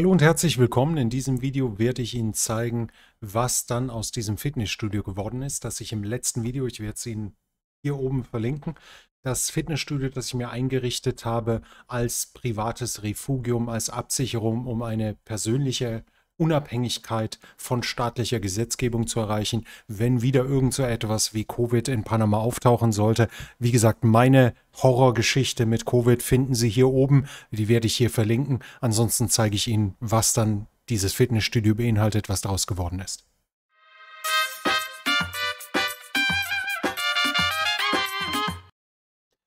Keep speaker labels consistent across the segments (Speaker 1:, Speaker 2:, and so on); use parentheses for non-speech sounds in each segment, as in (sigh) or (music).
Speaker 1: Hallo und herzlich willkommen. In diesem Video werde ich Ihnen zeigen, was dann aus diesem Fitnessstudio geworden ist, das ich im letzten Video, ich werde es Ihnen hier oben verlinken, das Fitnessstudio, das ich mir eingerichtet habe als privates Refugium, als Absicherung, um eine persönliche Unabhängigkeit von staatlicher Gesetzgebung zu erreichen, wenn wieder irgend so etwas wie Covid in Panama auftauchen sollte. Wie gesagt, meine Horrorgeschichte mit Covid finden Sie hier oben. Die werde ich hier verlinken. Ansonsten zeige ich Ihnen, was dann dieses Fitnessstudio beinhaltet, was daraus geworden ist.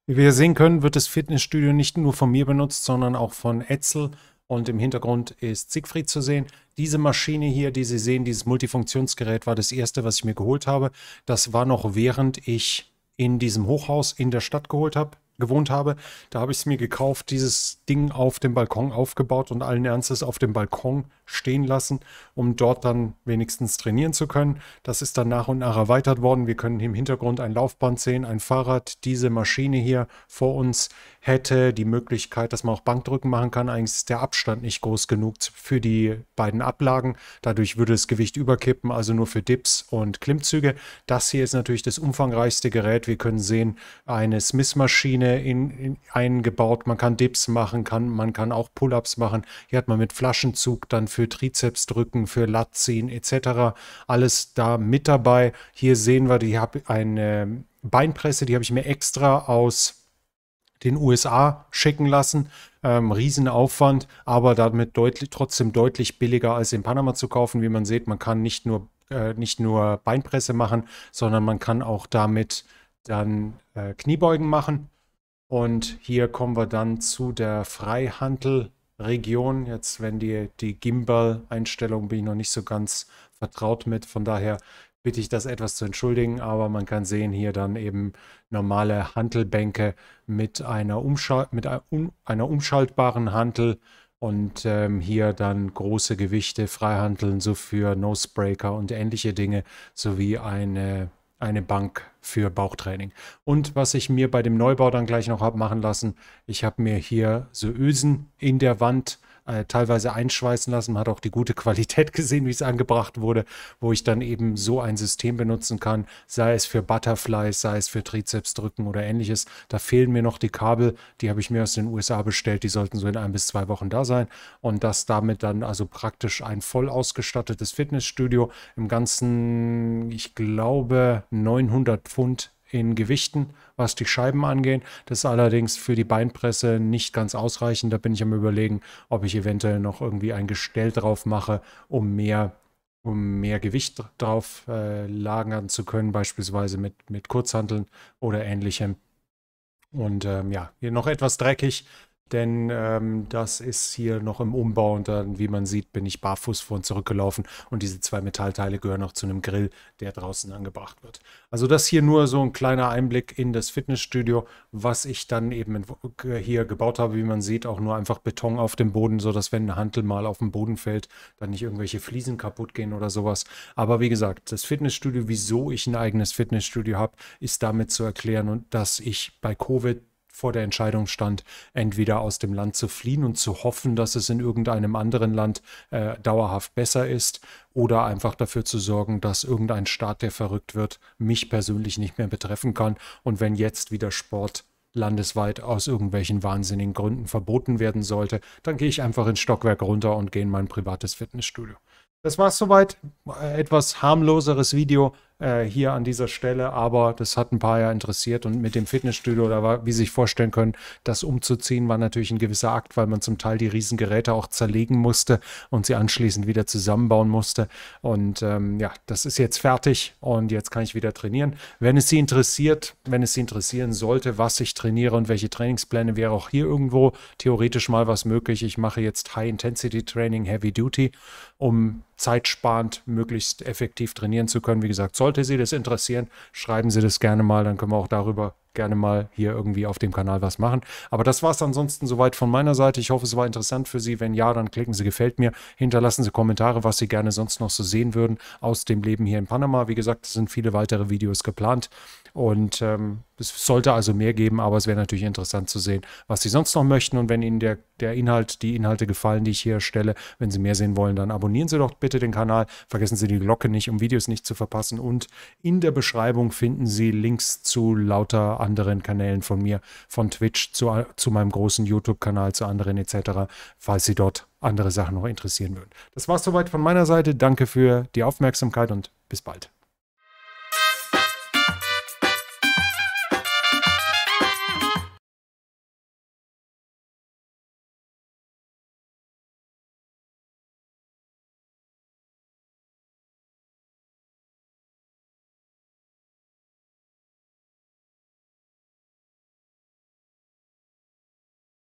Speaker 1: Wie wir sehen können, wird das Fitnessstudio nicht nur von mir benutzt, sondern auch von Etzel, und im Hintergrund ist Siegfried zu sehen. Diese Maschine hier, die Sie sehen, dieses Multifunktionsgerät war das erste, was ich mir geholt habe. Das war noch während ich in diesem Hochhaus in der Stadt geholt habe, gewohnt habe. Da habe ich es mir gekauft, dieses Ding auf dem Balkon aufgebaut und allen Ernstes auf dem Balkon stehen lassen, um dort dann wenigstens trainieren zu können. Das ist dann nach und nach erweitert worden. Wir können im Hintergrund ein Laufband sehen, ein Fahrrad, diese Maschine hier vor uns hätte die Möglichkeit, dass man auch Bankdrücken machen kann. Eigentlich ist der Abstand nicht groß genug für die beiden Ablagen. Dadurch würde das Gewicht überkippen, also nur für Dips und Klimmzüge. Das hier ist natürlich das umfangreichste Gerät. Wir können sehen, eine Smith-Maschine eingebaut. Man kann Dips machen, kann, man kann auch Pull-Ups machen. Hier hat man mit Flaschenzug dann für Trizeps drücken, für Lat etc. Alles da mit dabei. Hier sehen wir, ich habe eine Beinpresse, die habe ich mir extra aus den USA schicken lassen. Ähm, Riesenaufwand, aber damit deutlich, trotzdem deutlich billiger als in Panama zu kaufen. Wie man sieht, man kann nicht nur, äh, nicht nur Beinpresse machen, sondern man kann auch damit dann äh, Kniebeugen machen. Und hier kommen wir dann zu der Freihandelregion. Jetzt, wenn die, die Gimbal-Einstellung bin ich noch nicht so ganz vertraut mit. Von daher bitte ich das etwas zu entschuldigen, aber man kann sehen, hier dann eben normale Hantelbänke mit einer, Umschal mit einer umschaltbaren Hantel und ähm, hier dann große Gewichte freihandeln, so für Nosebreaker und ähnliche Dinge, sowie eine, eine Bank für Bauchtraining. Und was ich mir bei dem Neubau dann gleich noch habe machen lassen, ich habe mir hier so Ösen in der Wand äh, äh, teilweise einschweißen lassen. Man hat auch die gute Qualität (laughs) gesehen, wie es angebracht wurde, wo ich dann eben so ein System benutzen kann, sei es für Butterflies, sei es für Trizepsdrücken oder ähnliches. Da fehlen mir noch die Kabel, die habe ich mir aus den USA bestellt, die sollten so in ein bis zwei Wochen da sein. Und das damit dann also praktisch ein voll ausgestattetes Fitnessstudio im ganzen, ich glaube, 900 Pfund in Gewichten, was die Scheiben angeht. Das ist allerdings für die Beinpresse nicht ganz ausreichend. Da bin ich am überlegen, ob ich eventuell noch irgendwie ein Gestell drauf mache, um mehr, um mehr Gewicht drauf äh, lagern zu können, beispielsweise mit, mit Kurzhanteln oder ähnlichem. Und ähm, ja, hier noch etwas dreckig, denn ähm, das ist hier noch im Umbau und dann, wie man sieht, bin ich barfuß vor und zurückgelaufen und diese zwei Metallteile gehören auch zu einem Grill, der draußen angebracht wird. Also das hier nur so ein kleiner Einblick in das Fitnessstudio, was ich dann eben äh, hier gebaut habe, wie man sieht, auch nur einfach Beton auf dem Boden, sodass wenn eine Hantel mal auf den Boden fällt, dann nicht irgendwelche Fliesen kaputt gehen oder sowas. Aber wie gesagt, das Fitnessstudio, wieso ich ein eigenes Fitnessstudio habe, ist damit zu erklären und dass ich bei Covid vor der Entscheidung stand, entweder aus dem Land zu fliehen und zu hoffen, dass es in irgendeinem anderen Land äh, dauerhaft besser ist, oder einfach dafür zu sorgen, dass irgendein Staat, der verrückt wird, mich persönlich nicht mehr betreffen kann. Und wenn jetzt wieder Sport landesweit aus irgendwelchen wahnsinnigen Gründen verboten werden sollte, dann gehe ich einfach ins Stockwerk runter und gehe in mein privates Fitnessstudio. Das war soweit. Äh, etwas harmloseres Video. Äh, hier an dieser Stelle, aber das hat ein paar ja interessiert und mit dem Fitnessstudio oder wie Sie sich vorstellen können, das umzuziehen war natürlich ein gewisser Akt, weil man zum Teil die Riesengeräte auch zerlegen musste und sie anschließend wieder zusammenbauen musste. Und ähm, ja, das ist jetzt fertig und jetzt kann ich wieder trainieren. Wenn es Sie interessiert, wenn es Sie interessieren sollte, was ich trainiere und welche Trainingspläne, wäre auch hier irgendwo theoretisch mal was möglich. Ich mache jetzt High-Intensity-Training, Heavy-Duty, um zeitsparend möglichst effektiv trainieren zu können. Wie gesagt, soll sollte Sie das interessieren, schreiben Sie das gerne mal, dann können wir auch darüber gerne mal hier irgendwie auf dem Kanal was machen. Aber das war es ansonsten soweit von meiner Seite. Ich hoffe, es war interessant für Sie. Wenn ja, dann klicken Sie gefällt mir, hinterlassen Sie Kommentare, was Sie gerne sonst noch so sehen würden aus dem Leben hier in Panama. Wie gesagt, es sind viele weitere Videos geplant und ähm, es sollte also mehr geben, aber es wäre natürlich interessant zu sehen, was Sie sonst noch möchten und wenn Ihnen der, der Inhalt, die Inhalte gefallen, die ich hier stelle, wenn Sie mehr sehen wollen, dann abonnieren Sie doch bitte den Kanal, vergessen Sie die Glocke nicht, um Videos nicht zu verpassen und in der Beschreibung finden Sie Links zu lauter anderen Kanälen von mir, von Twitch zu, zu meinem großen YouTube-Kanal, zu anderen etc., falls Sie dort andere Sachen noch interessieren würden. Das war es soweit von meiner Seite. Danke für die Aufmerksamkeit und bis bald.